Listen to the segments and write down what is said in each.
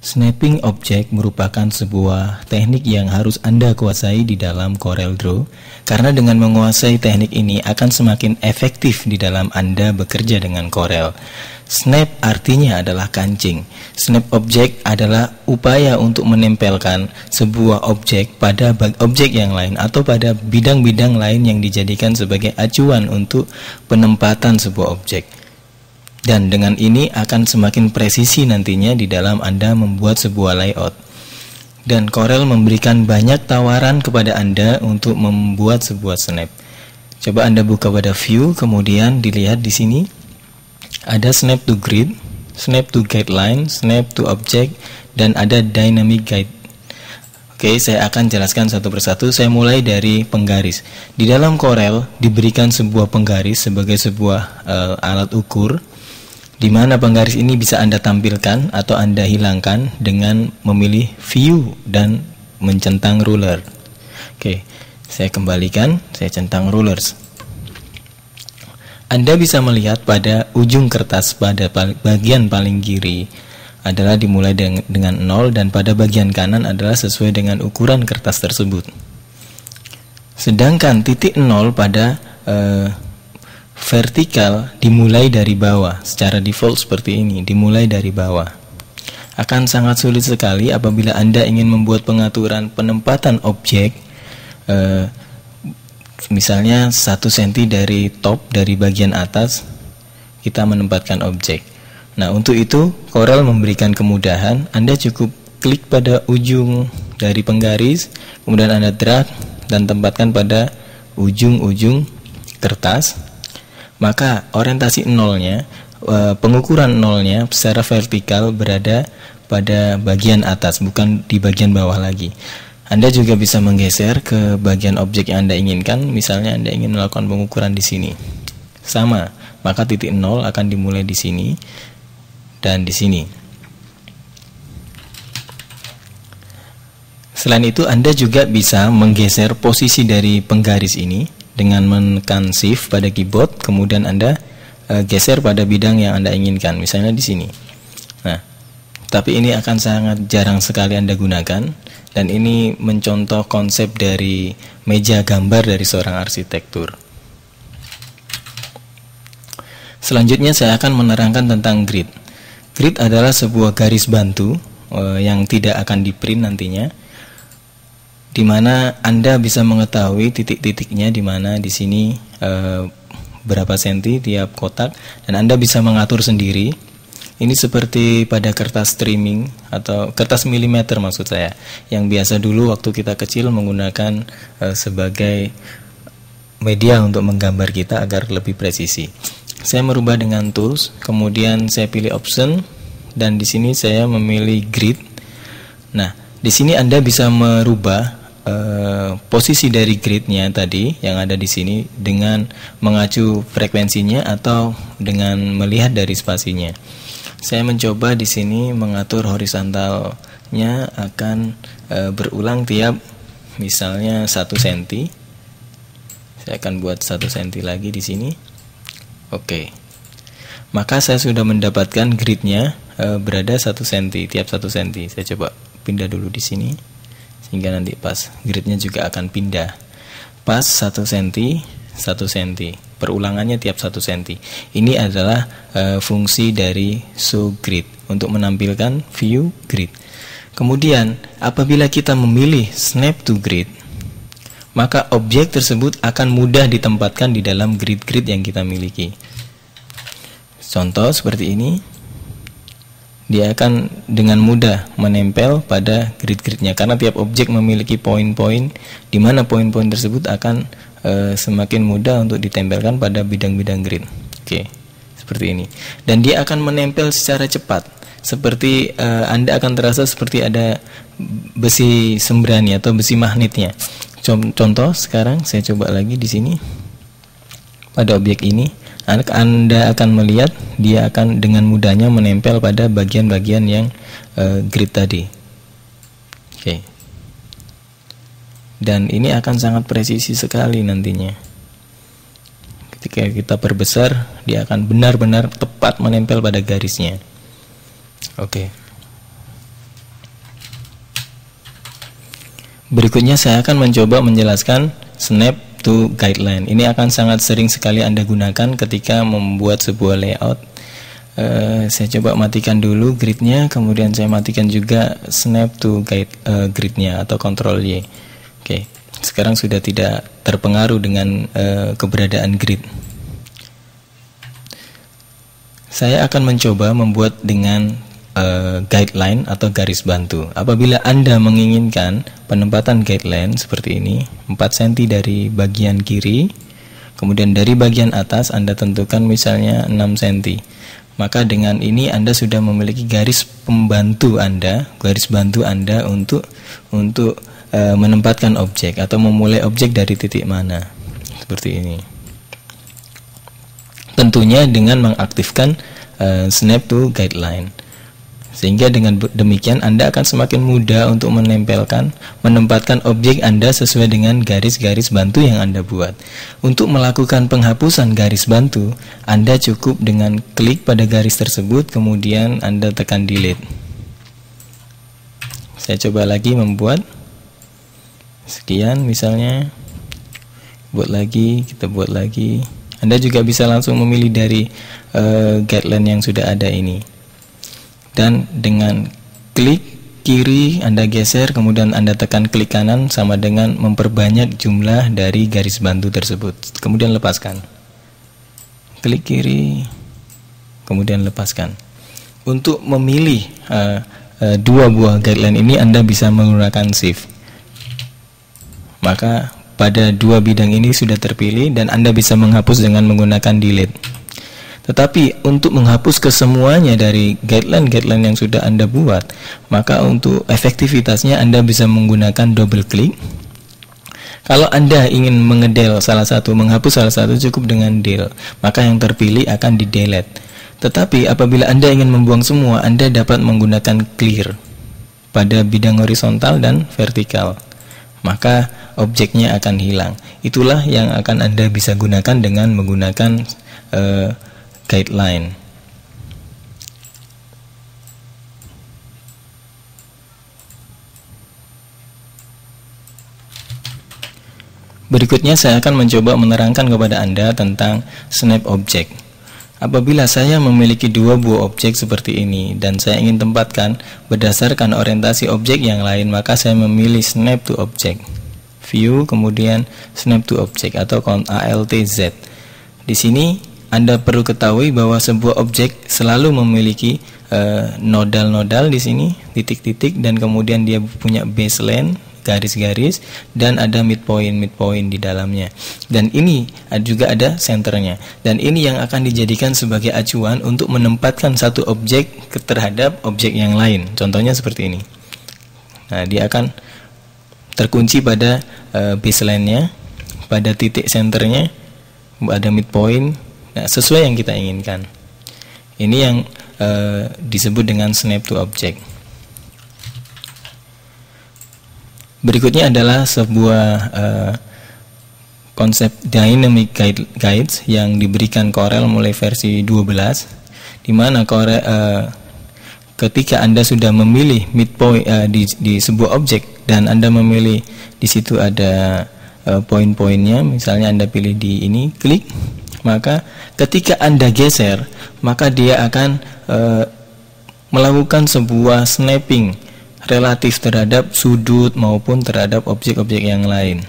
Snapping objek merupakan sebuah teknik yang harus Anda kuasai di dalam Corel Draw karena dengan menguasai teknik ini akan semakin efektif di dalam Anda bekerja dengan Corel. Snap artinya adalah kancing. Snap objek adalah upaya untuk menempelkan sebuah objek pada objek yang lain atau pada bidang-bidang lain yang dijadikan sebagai acuan untuk penempatan sebuah objek. Dan dengan ini akan semakin presisi nantinya di dalam Anda membuat sebuah layout. Dan Corel memberikan banyak tawaran kepada Anda untuk membuat sebuah snap. Coba Anda buka pada view, kemudian dilihat di sini ada snap to grid, snap to guideline, snap to object, dan ada dynamic guide. Oke, saya akan jelaskan satu persatu. Saya mulai dari penggaris. Di dalam Corel diberikan sebuah penggaris sebagai sebuah uh, alat ukur di mana penggaris ini bisa Anda tampilkan atau Anda hilangkan dengan memilih view dan mencentang ruler. Oke, saya kembalikan, saya centang rulers. Anda bisa melihat pada ujung kertas pada bagian paling kiri adalah dimulai dengan 0 dan pada bagian kanan adalah sesuai dengan ukuran kertas tersebut. Sedangkan titik 0 pada eh, vertikal dimulai dari bawah secara default seperti ini dimulai dari bawah akan sangat sulit sekali apabila anda ingin membuat pengaturan penempatan objek eh, misalnya satu senti dari top dari bagian atas kita menempatkan objek nah untuk itu Corel memberikan kemudahan anda cukup klik pada ujung dari penggaris kemudian anda drag dan tempatkan pada ujung-ujung kertas maka orientasi nolnya eh, pengukuran nolnya secara vertikal berada pada bagian atas bukan di bagian bawah lagi anda juga bisa menggeser ke bagian objek yang Anda inginkan, misalnya Anda ingin melakukan pengukuran di sini. Sama, maka titik nol akan dimulai di sini dan di sini. Selain itu, Anda juga bisa menggeser posisi dari penggaris ini dengan menekan shift pada keyboard kemudian Anda e, geser pada bidang yang Anda inginkan misalnya di sini nah tapi ini akan sangat jarang sekali Anda gunakan dan ini mencontoh konsep dari meja gambar dari seorang arsitektur selanjutnya saya akan menerangkan tentang grid grid adalah sebuah garis bantu e, yang tidak akan di print nantinya di mana Anda bisa mengetahui titik-titiknya di mana di sini e, berapa senti tiap kotak dan Anda bisa mengatur sendiri. Ini seperti pada kertas streaming atau kertas milimeter maksud saya, yang biasa dulu waktu kita kecil menggunakan e, sebagai media untuk menggambar kita agar lebih presisi. Saya merubah dengan tools, kemudian saya pilih option dan di sini saya memilih grid. Nah, di sini Anda bisa merubah Eh, posisi dari gridnya tadi yang ada di sini dengan mengacu frekuensinya atau dengan melihat dari spasinya. Saya mencoba di sini mengatur horizontalnya akan e, berulang tiap misalnya 1 cm. Saya akan buat 1 cm lagi di sini. Oke. Maka saya sudah mendapatkan gridnya e, berada 1 cm tiap 1 cm. Saya coba pindah dulu di sini hingga nanti pas gridnya juga akan pindah pas 1 cm 1 cm perulangannya tiap 1 cm ini adalah e, fungsi dari show grid untuk menampilkan view grid kemudian apabila kita memilih snap to grid maka objek tersebut akan mudah ditempatkan di dalam grid-grid yang kita miliki contoh seperti ini dia akan dengan mudah menempel pada grid-gridnya karena tiap objek memiliki poin-poin di mana poin-poin tersebut akan e, semakin mudah untuk ditempelkan pada bidang-bidang grid. Oke, seperti ini. Dan dia akan menempel secara cepat. Seperti e, Anda akan terasa seperti ada besi sembrani atau besi magnetnya. Contoh sekarang saya coba lagi di sini pada objek ini anda akan melihat dia akan dengan mudahnya menempel pada bagian-bagian yang uh, grid tadi. Oke. Okay. Dan ini akan sangat presisi sekali nantinya. Ketika kita perbesar, dia akan benar-benar tepat menempel pada garisnya. Oke. Okay. Berikutnya saya akan mencoba menjelaskan snap to guideline. Ini akan sangat sering sekali Anda gunakan ketika membuat sebuah layout. Uh, saya coba matikan dulu gridnya, kemudian saya matikan juga snap to guide uh, gridnya atau control Y. Oke, okay. sekarang sudah tidak terpengaruh dengan uh, keberadaan grid. Saya akan mencoba membuat dengan uh, guideline atau garis bantu. Apabila Anda menginginkan penempatan guideline seperti ini, 4 cm dari bagian kiri, kemudian dari bagian atas Anda tentukan misalnya 6 cm. Maka dengan ini Anda sudah memiliki garis pembantu Anda, garis bantu Anda untuk untuk uh, menempatkan objek atau memulai objek dari titik mana. Seperti ini. Tentunya dengan mengaktifkan uh, snap to guideline. Sehingga dengan demikian Anda akan semakin mudah untuk menempelkan, menempatkan objek Anda sesuai dengan garis-garis bantu yang Anda buat. Untuk melakukan penghapusan garis bantu, Anda cukup dengan klik pada garis tersebut kemudian Anda tekan delete. Saya coba lagi membuat sekian misalnya. Buat lagi, kita buat lagi. Anda juga bisa langsung memilih dari uh, guideline yang sudah ada ini dan dengan klik kiri Anda geser kemudian Anda tekan klik kanan sama dengan memperbanyak jumlah dari garis bantu tersebut kemudian lepaskan klik kiri kemudian lepaskan untuk memilih uh, uh, dua buah guideline ini Anda bisa menggunakan shift maka pada dua bidang ini sudah terpilih dan Anda bisa menghapus dengan menggunakan delete tetapi untuk menghapus kesemuanya dari guideline-guideline yang sudah Anda buat, maka untuk efektivitasnya Anda bisa menggunakan double click. Kalau Anda ingin mengedel salah satu, menghapus salah satu cukup dengan del, maka yang terpilih akan di delete. Tetapi apabila Anda ingin membuang semua, Anda dapat menggunakan clear pada bidang horizontal dan vertikal. Maka objeknya akan hilang. Itulah yang akan Anda bisa gunakan dengan menggunakan uh, guideline Berikutnya saya akan mencoba menerangkan kepada Anda tentang snap object. Apabila saya memiliki dua buah objek seperti ini dan saya ingin tempatkan berdasarkan orientasi objek yang lain, maka saya memilih snap to object. View kemudian snap to object atau Alt Z. Di sini anda perlu ketahui bahwa sebuah objek selalu memiliki eh, nodal-nodal uh, di sini, titik-titik dan kemudian dia punya baseline garis-garis dan ada midpoint midpoint di dalamnya dan ini eh, juga ada senternya dan ini yang akan dijadikan sebagai acuan untuk menempatkan satu objek terhadap objek yang lain contohnya seperti ini nah dia akan terkunci pada uh, baseline-nya pada titik senternya ada midpoint Nah, sesuai yang kita inginkan. Ini yang e, disebut dengan snap to object. Berikutnya adalah sebuah e, konsep dynamic guide, guides yang diberikan Corel mulai versi 12 di mana Corel e, ketika Anda sudah memilih midpoint e, di, di sebuah objek dan Anda memilih di situ ada e, poin-poinnya misalnya Anda pilih di ini klik maka ketika Anda geser, maka dia akan e, melakukan sebuah snapping relatif terhadap sudut maupun terhadap objek-objek yang lain.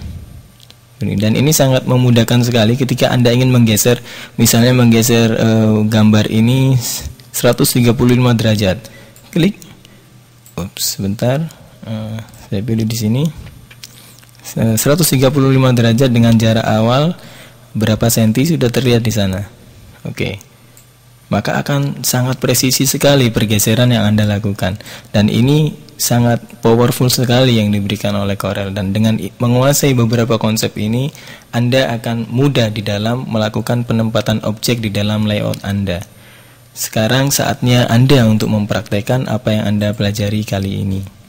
Dan ini sangat memudahkan sekali ketika Anda ingin menggeser, misalnya menggeser e, gambar ini 135 derajat. Klik. Ups, sebentar. E, saya pilih di sini. 135 derajat dengan jarak awal berapa senti sudah terlihat di sana. Oke. Maka akan sangat presisi sekali pergeseran yang Anda lakukan dan ini sangat powerful sekali yang diberikan oleh Corel dan dengan menguasai beberapa konsep ini Anda akan mudah di dalam melakukan penempatan objek di dalam layout Anda. Sekarang saatnya Anda untuk mempraktekkan apa yang Anda pelajari kali ini.